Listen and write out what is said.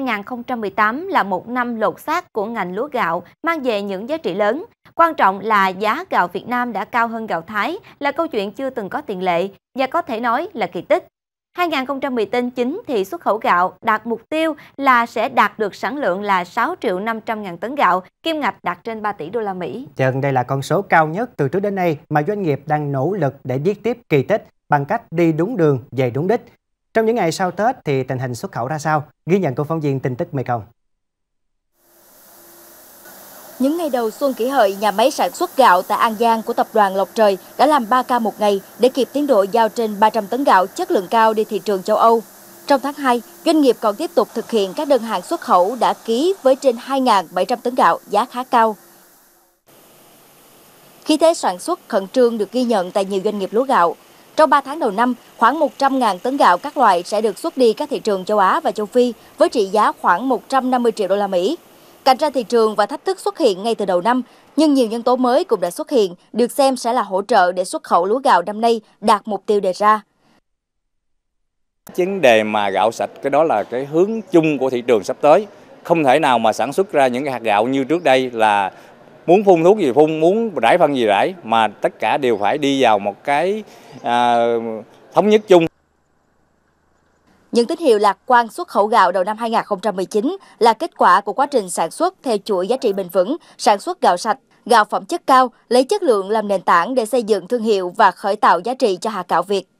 2018 là một năm lột xác của ngành lúa gạo, mang về những giá trị lớn. Quan trọng là giá gạo Việt Nam đã cao hơn gạo Thái là câu chuyện chưa từng có tiền lệ và có thể nói là kỳ tích. 2019 thì xuất khẩu gạo đạt mục tiêu là sẽ đạt được sản lượng là 6 triệu 500 ngàn tấn gạo, kim ngạch đạt trên 3 tỷ đô la Mỹ. Chừng đây là con số cao nhất từ trước đến nay mà doanh nghiệp đang nỗ lực để viết tiếp kỳ tích bằng cách đi đúng đường về đúng đích. Trong những ngày sau Tết thì tình hình xuất khẩu ra sao? Ghi nhận của phóng viên tin tức Mekong. Những ngày đầu xuân kỷ hợi, nhà máy sản xuất gạo tại An Giang của tập đoàn Lộc Trời đã làm 3 ca một ngày để kịp tiến độ giao trên 300 tấn gạo chất lượng cao đi thị trường châu Âu. Trong tháng 2, doanh nghiệp còn tiếp tục thực hiện các đơn hàng xuất khẩu đã ký với trên 2.700 tấn gạo giá khá cao. Khí thế sản xuất khẩn trương được ghi nhận tại nhiều doanh nghiệp lúa gạo. Trong 3 tháng đầu năm, khoảng 100.000 tấn gạo các loại sẽ được xuất đi các thị trường châu Á và châu Phi với trị giá khoảng 150 triệu đô la Mỹ. Cạnh tranh thị trường và thách thức xuất hiện ngay từ đầu năm, nhưng nhiều nhân tố mới cũng đã xuất hiện, được xem sẽ là hỗ trợ để xuất khẩu lúa gạo năm nay đạt mục tiêu đề ra. Vấn đề mà gạo sạch cái đó là cái hướng chung của thị trường sắp tới. Không thể nào mà sản xuất ra những hạt gạo như trước đây là muốn phun thuốc gì phun muốn rải phân gì rải mà tất cả đều phải đi vào một cái à, thống nhất chung những tín hiệu lạc quan xuất khẩu gạo đầu năm 2019 là kết quả của quá trình sản xuất theo chuỗi giá trị bền vững, sản xuất gạo sạch, gạo phẩm chất cao, lấy chất lượng làm nền tảng để xây dựng thương hiệu và khởi tạo giá trị cho hạt gạo Việt.